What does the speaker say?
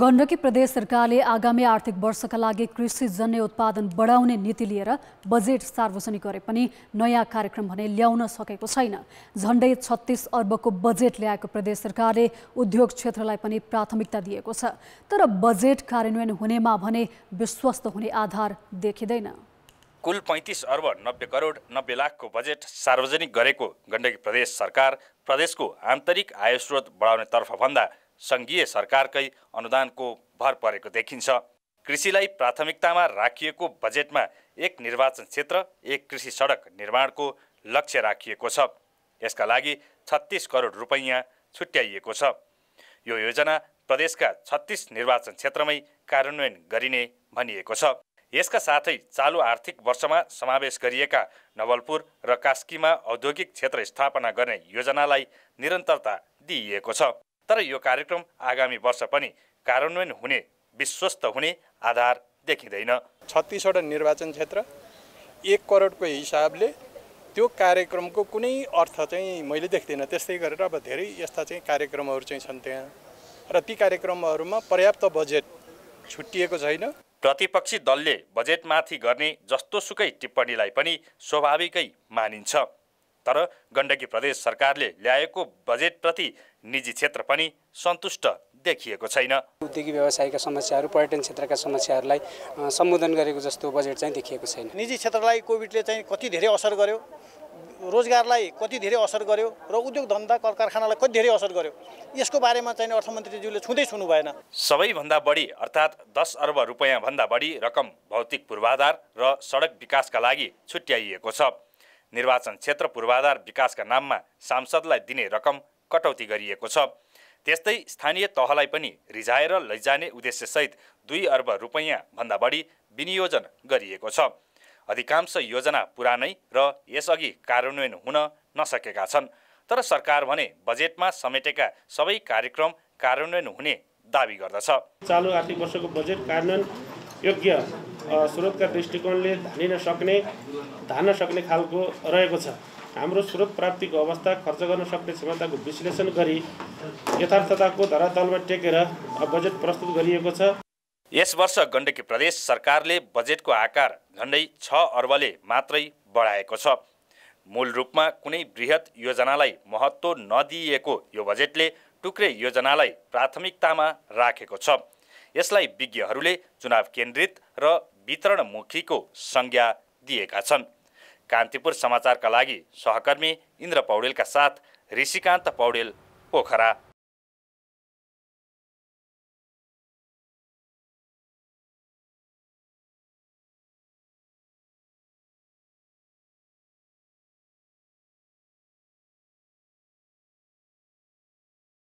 गण्डकी प्रदेश सरकारले आगामी आर्थिक वर्षका लागि कृषिजन्य उत्पादन बढाउने नीति लिएर बजेट सार्वजनिक गरे पनि नयाँ कार्यक्रम भने ल्याउन सकेको छैन झन्डै छत्तिस अर्बको बजेट ल्याएको प्रदेश सरकारले उद्योग क्षेत्रलाई पनि प्राथमिकता दिएको छ तर बजेट कार्यान्वयन हुनेमा भने विश्वस्त हुने आधार देखिँदैन कुल पैँतिस अर्ब नब्बे करोड नब्बे लाखको बजेट सार्वजनिक गरेको गण्डकी प्रदेश सरकार प्रदेशको आन्तरिक आय स्रोत बढाउनेतर्फ भन्दा सङ्घीय सरकारकै अनुदानको भर परेको देखिन्छ कृषिलाई प्राथमिकतामा राखिएको बजेटमा एक निर्वाचन क्षेत्र एक कृषि सडक निर्माणको लक्ष्य राखिएको छ यसका लागि छत्तिस करोड रुपैयाँ छुट्याइएको छ यो योजना प्रदेशका छत्तिस निर्वाचन क्षेत्रमै कार्यान्वयन गरिने भनिएको छ यसका साथै चालु आर्थिक वर्षमा समावेश गरिएका नवलपुर र कास्कीमा औद्योगिक क्षेत्र स्थापना गर्ने योजनालाई निरन्तरता दिइएको छ तर यो कार्यक्रम आगामी वर्ष पनि कार्यान्वयन हुने विश्वस्त हुने आधार देखिँदैन छत्तिसवटा निर्वाचन क्षेत्र एक करोडको हिसाबले त्यो कार्यक्रमको कुनै अर्थ चाहिँ मैले देख्दिनँ त्यस्तै गरेर अब धेरै यस्ता चाहिँ कार्यक्रमहरू चाहिँ छन् त्यहाँ र ती कार्यक्रमहरूमा पर्याप्त बजेट छुट्टिएको छैन प्रतिपक्षी दलले बजेटमाथि गर्ने जस्तोसुकै टिप्पणीलाई पनि स्वाभाविकै मानिन्छ तर गण्डकी प्रदेश सरकारले ल्याएको बजेटप्रति निजी क्षेत्र पनि सन्तुष्ट देखिएको छैन उद्योगी व्यवसायका समस्याहरू पर्यटन क्षेत्रका समस्याहरूलाई सम्बोधन गरेको जस्तो बजेट चाहिँ देखिएको छैन निजी क्षेत्रलाई कोभिडले चाहिँ कति धेरै असर गर्यो रोजगारलाई कति धेरै असर गर्यो र उद्योग धन्दा कल कारखानालाई कति धेरै असर गर्यो यसको बारेमा चाहिँ अर्थमन्त्रीज्यूले छुँदै छुनु भएन सबैभन्दा बढी अर्थात् दस अर्ब रुपियाँभन्दा बढी रकम भौतिक पूर्वाधार र सडक विकासका लागि छुट्याइएको छ निर्वाचन क्षेत्र पूर्वाधार विकासका नाममा सांसदलाई दिने रकम कटौती गरिएको छ त्यस्तै स्थानीय तहलाई पनि रिझाएर लैजाने उद्देश्यसहित दुई अर्ब रुपैयाँभन्दा बढी विनियोजन गरिएको छ अधिकांश योजना पुरानै र यसअघि कार्यान्वयन हुन नसकेका छन् तर सरकार भने बजेटमा समेटेका सबै कार्यक्रम कार्यान्वयन हुने दावी गर्दछ चालु आर्थिक वर्षको बजेट कार्यान्वयन योग्य स्रोतका दृष्टिकोणले धानिन सक्ने धान्न सक्ने खालको रहेको छ हाम्रो स्रोत प्राप्तिको अवस्था खर्च गर्न सक्ने क्षमताको विश्लेषण गरी यथार्थताको धरातलमा टेकेर बजेट प्रस्तुत गरिएको छ यस वर्ष गण्डकी प्रदेश सरकारले बजेटको आकार झन्डै छ अर्बले मात्रै बढाएको छ मूल रूपमा कुनै वृहत योजनालाई महत्त्व नदिइएको यो बजेटले टुक्रे योजनालाई प्राथमिकतामा राखेको छ यसलाई विज्ञहरूले चुनाव केन्द्रित र वितरणमुखीको संज्ञा दिएका छन् कान्तिपुर समाचारका लागि सहकर्मी इन्द्र पौडेलका साथ ऋषिकान्त पौडेल पोखरा